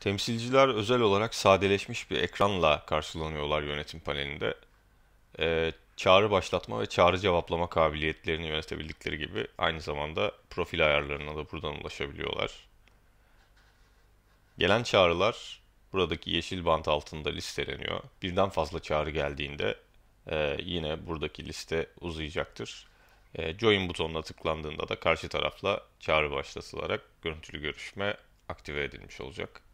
Temsilciler özel olarak sadeleşmiş bir ekranla karşılanıyorlar yönetim panelinde. Ee, çağrı başlatma ve çağrı cevaplama kabiliyetlerini yönetebildikleri gibi aynı zamanda profil ayarlarına da buradan ulaşabiliyorlar. Gelen çağrılar buradaki yeşil bant altında listeleniyor. Birden fazla çağrı geldiğinde e, yine buradaki liste uzayacaktır. E, join butonuna tıklandığında da karşı tarafla çağrı başlatılarak görüntülü görüşme aktive edilmiş olacak.